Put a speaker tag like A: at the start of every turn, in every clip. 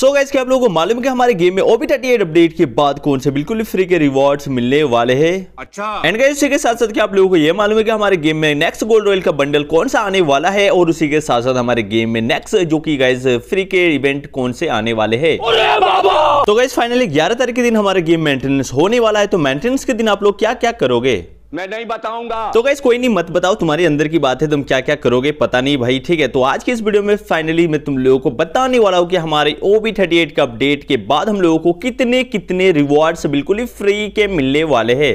A: so guys के आप लोगों को मालूम है कि हमारे गेम में ओबी थर्टी एट अपडेट के बाद कौन से बिल्कुल फ्री के रिवॉर्ड्स मिलने वाले हैं अच्छा एंड गाइज उसी के साथ साथ क्या आप लोगों को यह मालूम है कि हमारे गेम में नेक्स्ट गोल्ड रॉयल का बंडल कौन सा आने वाला है और उसी के साथ साथ हमारे गेम में नेक्स्ट जो की गाइज फ्री के इवेंट कौन से आने वाले है तो गाइज फाइनली ग्यारह तारीख के दिन हमारे गेम मेंटेनेंस होने वाला है तो मेंटेनेंस के दिन आप लोग क्या क्या करोगे मैं नहीं बताऊंगा तो गैस कोई नहीं मत बताओ तुम्हारे अंदर की बात है तुम क्या क्या करोगे पता नहीं भाई ठीक है तो आज के इस वीडियो में फाइनली मैं तुम लोगों को बताने वाला हूँ कि हमारे ओबी थर्टी एट के अपडेट के बाद हम लोगों को कितने कितने रिवॉर्ड्स बिल्कुल ही फ्री के मिलने वाले हैं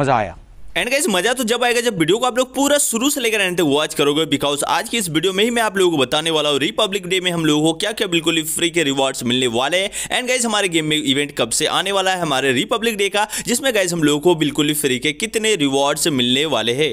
A: मजा आया एंड गाइज मजा तो जब आएगा जब वीडियो को आप लोग पूरा शुरू से लेकर एंड तक वॉच करोगे बिकॉज आज की इस वीडियो में ही मैं आप लोगों को बताने वाला हूँ रिपब्लिक डे में हम लोगों को क्या क्या बिल्कुल ही फ्री के रिवॉर्ड्स मिलने वाले हैं एंड गाइज हमारे गेम में इवेंट कब से आने वाला है हमारे रिपब्लिक डे का जिसमें गाइज हम लोगों को बिल्कुल ही फ्री के कितने रिवॉर्ड्स मिलने वाले हैं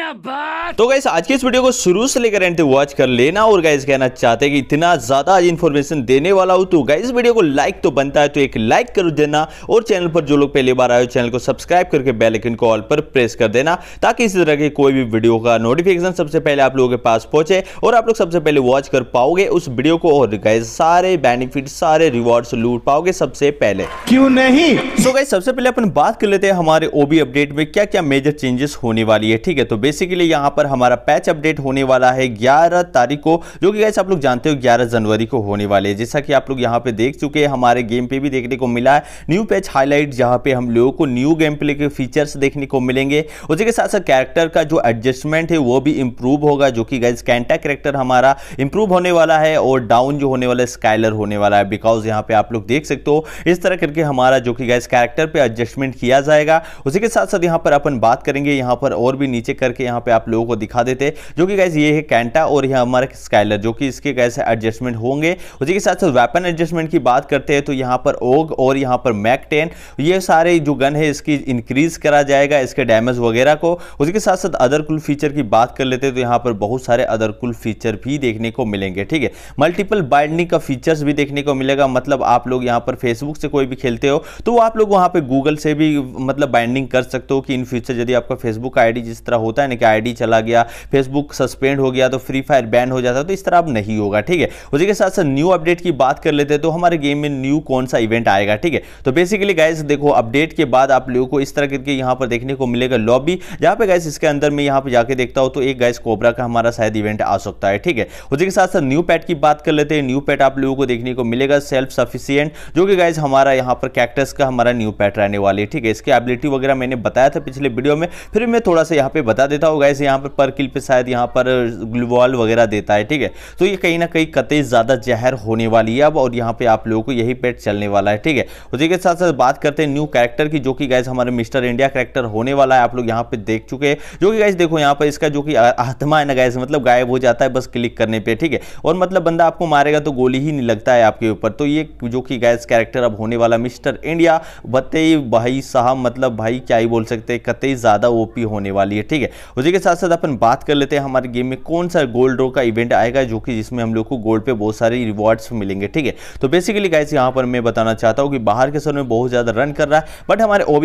A: तो गाइस आज के इस वीडियो को शुरू से लेकर एंड तक वॉच कर लेना और गैस कहना चाहते हैं कि इतना ज्यादा आज इन्फॉर्मेशन देने वाला हूं तो गाइस वीडियो को लाइक तो बनता है तो एक लाइक कर देना और चैनल पर जो लोग पहली बार आए चैनल को सब्सक्राइब करके बेल आइकन को ऑल पर प्रेस कर देना ताकि इसी तरह के कोई भी वीडियो का नोटिफिकेशन सबसे पहले आप लोगों के पास पहुंचे और आप लोग सबसे पहले वॉच कर पाओगे उस वीडियो को और गैस सारे बेनिफिट सारे रिवॉर्ड्स लूट पाओगे सबसे पहले क्यों नहीं सो गैस सबसे पहले अपन बात कर लेते हैं हमारे ओबी अपडेट में क्या क्या मेजर चेंजेस होने वाली है ठीक है तो बेसिकली यहाँ पर हमारा पैच अपडेट होने वाला है ग्यारह तारीख को जो कि आप लोग जानते हो ग्यारह जनवरी को होने वाले हैं जैसा कि आप लोग यहाँ पे देख चुके हैं हमारे गेम पे भी देखने को मिला है न्यू पैच हाईलाइट जहाँ पे हम लोगों को न्यू गेम प्ले के फीचर्स देखने को मिलेंगे उसी के साथ साथ कैरेक्टर का जो एडजस्टमेंट है वो भी इंप्रूव होगा जो कि गैस कैंटा कैरेक्टर हमारा इंप्रूव होने वाला है और डाउन जो होने वाला है स्काइलर होने वाला है बिकॉज यहाँ पे आप लोग देख सकते हो इस तरह करके हमारा जो कि गैस कैरेक्टर पे एडजस्टमेंट किया जाएगा उसी के साथ साथ यहाँ पर अपन बात करेंगे यहाँ पर और भी नीचे करके करके यहाँ पे आप लोगों को दिखा देते जो कि गैस ये है कैंटा और यहाँ हमारा स्काइलर जो कि इसके गैस एडजस्टमेंट होंगे उसी के साथ साथ वेपन एडजस्टमेंट की बात करते हैं तो यहाँ पर ओग और यहाँ पर मैक टेन ये सारे जो गन है इसकी इंक्रीज करा जाएगा इसके डैमेज वगैरह को उसी के साथ साथ अदर कुल फीचर की बात कर लेते हैं तो यहाँ पर बहुत सारे अदर कुल फीचर भी देखने को मिलेंगे ठीक है मल्टीपल बाइंडिंग का फीचर्स भी देखने को मिलेगा मतलब आप लोग यहाँ पर फेसबुक से कोई भी खेलते हो तो आप लोग वहाँ पर गूगल से भी मतलब बाइंडिंग कर सकते हो कि इन फ्यूचर यदि आपका फेसबुक आईडी जिस तरह होता है यानी कि आईडी चला गया फेसबुक सस्पेंड हो गया तो फ्री फायर बैन हो जाता तो इस तरह अब नहीं होगा ठीक है उसी के साथ साथ न्यू अपडेट की बात कर लेते हैं तो हमारे गेम में न्यू कौन सा इवेंट आएगा ठीक है तो बेसिकली गाइस देखो अपडेट के बाद आप लोगों को इस तरह करके यहाँ पर देखने को मिलेगा लॉबी जहाँ पे गाइस इसके अंदर में यहाँ पर जाके देखता हूँ तो एक गाइस कोबरा का हमारा शायद इवेंट आ सकता है ठीक है उसी के साथ साथ न्यू पैट की बात कर लेते हैं न्यू पैट आप लोगों को देखने को मिलेगा सेल्फ सफिशियंट जो कि गाइज हमारा यहाँ पर कैक्टस का हमारा न्यू पैट रहने वाली है ठीक है इसकी एबिलिटी वगैरह मैंने बताया था पिछले वीडियो में फिर मैं थोड़ा सा यहाँ पे बता देता होगा ऐसे यहाँ पर पर किल पे शायद यहाँ पर ग्लूबॉल वगैरह देता है ठीक है तो ये कहीं ना कहीं कतई ज़्यादा जहर होने वाली है अब और यहाँ पे आप लोगों को यही पेट चलने वाला है ठीक है उसी के साथ साथ बात करते हैं न्यू कैरेक्टर की जो कि गैस हमारे मिस्टर इंडिया कैरेक्टर होने वाला है आप लोग यहाँ पर देख चुके हैं जो कि गैस देखो यहाँ पर इसका जो कि आत्मा है ना गैस मतलब गायब हो जाता है बस क्लिक करने पर ठीक है और मतलब बंदा आपको मारेगा तो गोली ही नहीं लगता है आपके ऊपर तो ये जो कि गैस कैरेक्टर अब होने वाला मिस्टर इंडिया बते भाई साहब मतलब भाई क्या ही बोल सकते हैं कतई ज़्यादा ओपी होने वाली है ठीक है उसी के साथ साथ अपन बात कर लेते हैं हमारे गेम में कौन सा गोल्ड रो का इवेंट आएगा जो कि जिसमें हम लोग को गोल्ड पे बहुत सारे रिवॉर्ड्स मिलेंगे ठीक है तो बेसिकली गाइस यहाँ पर मैं बताना चाहता हूँ कि बाहर के सर में बहुत ज़्यादा रन कर रहा है बट हमारे ओ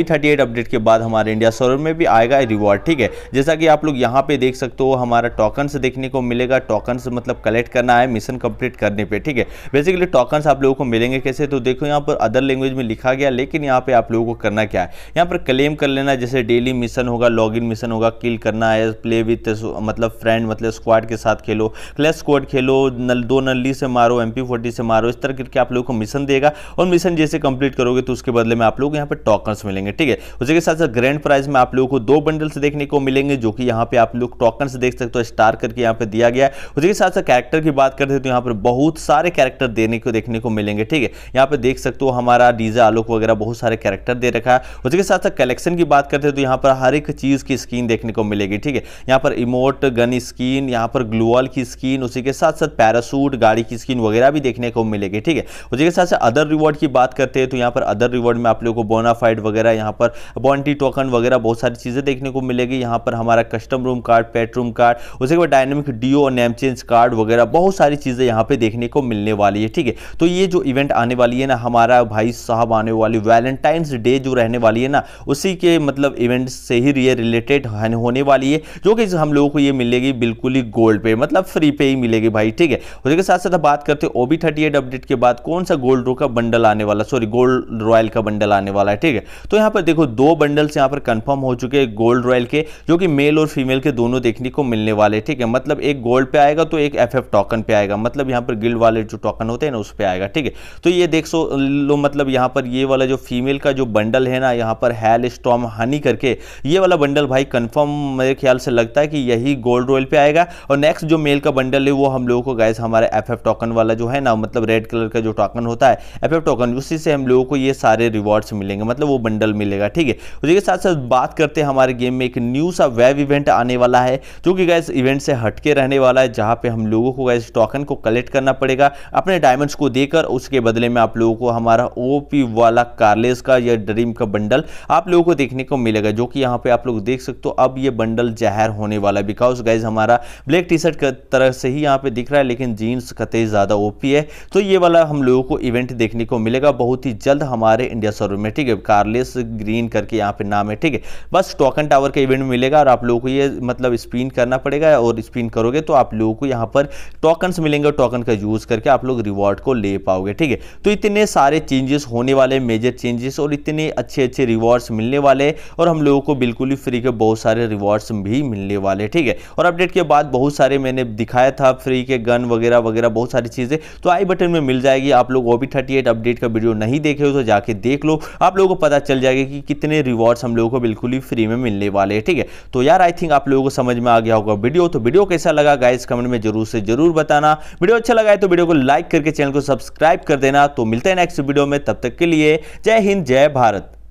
A: अपडेट के बाद हमारे इंडिया सर में भी आएगा रिवॉर्ड ठीक है जैसा कि आप लोग यहाँ पे देख सकते हो हमारा टोकन्स देखने को मिलेगा टोकन्स मतलब कलेक्ट करना है मिशन कंप्लीट करने पर ठीक है बेसिकली टोकन्स आप लोगों को मिलेंगे कैसे तो देखो यहाँ पर अदर लैंग्वेज में लिखा गया लेकिन यहाँ पे आप लोगों को करना क्या है यहाँ पर क्लेम कर लेना जैसे डेली मिशन होगा लॉग मिशन होगा किल करना है प्ले विथ मतलब फ्रेंड मतलब स्क्वाड के साथ खेलो क्लैश स्क्वाड खेलो नल दो नल्ली से मारो एम पी से मारो इस तरह करके आप लोगों को मिशन देगा और मिशन जैसे कंप्लीट करोगे तो उसके बदले में आप लोग यहाँ पर टॉकन्स मिलेंगे ठीक है उसी के साथ साथ ग्रैंड प्राइज में आप लोगों को दो बंडल्स देखने को मिलेंगे जो कि यहाँ पे आप लोग टॉकन्स देख सकते हो स्टार करके यहाँ पे दिया गया है उसी के साथ साथ कैरेक्टर की बात करते तो यहाँ पर बहुत सारे कैरेक्टर देने को देखने को मिलेंगे ठीक है यहाँ पे देख सकते हो हमारा डीजे आलोक वगैरह बहुत सारे कैरेक्टर दे रखा है उसी के साथ साथ कलेक्शन की बात करते हैं तो यहाँ पर हर एक चीज़ की स्क्रीन देखने को मिलेगी ठीक है यहाँ पर इमोट गन स्किन यहाँ पर ग्लूअल की स्किन उसी के साथ साथ पैरासूट गाड़ी की स्किन वगैरह भी देखने को मिलेगी ठीक है उसी के साथ साथ अदर रिवॉर्ड की बात करते हैं तो यहाँ पर अदर रिवॉर्ड में आप लोगों को बोनाफाइड वगैरह यहाँ पर बॉन्टी टोकन वगैरह बहुत सारी चीज़ें देखने को मिलेगी यहाँ पर हमारा custom room card pet room card उसके बाद डायनेमिक डीओ और नेम चेंज कार्ड वगैरह बहुत सारी चीज़ें यहाँ पर देखने को मिलने वाली है ठीक है तो ये जो इवेंट आने वाली है ना हमारा भाई साहब आने वाली वैलेंटाइंस डे जो रहने वाली है ना उसी के मतलब इवेंट से ही रिलेटेड होने वाली है जो कि हम लोगों को ये मिलेगी बिल्कुल ही गोल्ड पे मतलब फ्री पे ही मिलेगी भाई ठीक है उसके साथ साथ बात करते हैं ओबी थर्टी एट अपडेट के बाद कौन सा गोल्ड रो का बंडल आने वाला सॉरी गोल्ड रॉयल का बंडल आने वाला है ठीक है तो यहाँ पर देखो दो बंडल्स यहाँ पर कन्फर्म हो चुके हैं गोल्ड रॉयल के जो कि मेल और फीमेल के दोनों देखने को मिलने वाले ठीक है मतलब एक गोल्ड पर आएगा तो एक एफ टोकन पर आएगा मतलब यहाँ पर गिल्ड वाले जो टोकन होते हैं ना उस पर आएगा ठीक है तो ये देख सो लो मतलब यहाँ पर ये वाला जो फीमेल का जो बंडल है ना यहाँ पर हैल स्टॉम हनी करके ये वाला बंडल भाई कन्फर्म मेरे ख्याल से लगता है कि यही गोल्ड रॉयल पे आएगा और नेक्स्ट जो मेल का बंडल है वो हम लोगों को गैस हमारे एफ एफ टोकन वाला जो है ना मतलब रेड कलर का जो टोकन होता है एफ एफ टोकन उसी से हम लोगों को ये सारे रिवॉर्ड्स मिलेंगे मतलब वो बंडल मिलेगा ठीक है उसी तो के साथ साथ बात करते हैं हमारे गेम में एक न्यू सा वेब इवेंट आने वाला है जो कि गैस इवेंट से हटके रहने वाला है जहाँ पर हम लोगों को गैस टोकन को कलेक्ट करना पड़ेगा अपने डायमंड्स को देकर उसके बदले में आप लोगों को हमारा ओ वाला कार्लेस का या ड्रीम का बंडल आप लोगों को देखने को मिलेगा जो कि यहाँ पे आप लोग देख सकते हो अब ये बंडल जहर होने वाला है बिकॉज गाइज हमारा ब्लैक टी शर्ट तरह से ही यहाँ पे दिख रहा है लेकिन जीन्स कते ज़्यादा ओपी है तो ये वाला हम लोगों को इवेंट देखने को मिलेगा बहुत ही जल्द हमारे इंडिया शोरूम में ठीक है कार्लेस ग्रीन करके यहाँ पे नाम है ठीक है बस टोकन टावर का इवेंट मिलेगा और आप लोगों को ये मतलब स्पिन करना पड़ेगा और स्पिन करोगे तो आप लोगों को यहाँ पर टोकन्स मिलेंगे टोकन का यूज़ करके आप लोग रिवॉर्ड को ले पाओगे ठीक है तो इतने सारे चेंजेस होने वाले मेजर चेंजेस और इतने अच्छे अच्छे रिवॉर्ड्स मिलने वाले और हम लोगों को बिल्कुल ही फ्री के बहुत सारे रिवॉर्ड रिवॉर्ड्स भी मिलने वाले ठीक है और अपडेट के बाद बहुत सारे मैंने दिखाया था फ्री के गन वगैरह वगैरह बहुत सारी चीज़ें तो आई बटन में मिल जाएगी आप लोग ओबी थर्टी अपडेट का वीडियो नहीं देखे हो तो जाके देख लो आप लोगों को पता चल जाएगा कि कितने रिवॉर्ड्स हम लोगों को बिल्कुल ही फ्री में मिलने वाले हैं ठीक है तो यार आई थिंक आप लोगों को समझ में आ गया होगा वीडियो तो वीडियो कैसा लगा गाइस कमेंट में जरूर से जरूर बताना वीडियो अच्छा लगा है तो वीडियो को लाइक करके चैनल को सब्सक्राइब कर देना तो मिलते हैं नेक्स्ट वीडियो में तब तक के लिए जय हिंद जय भारत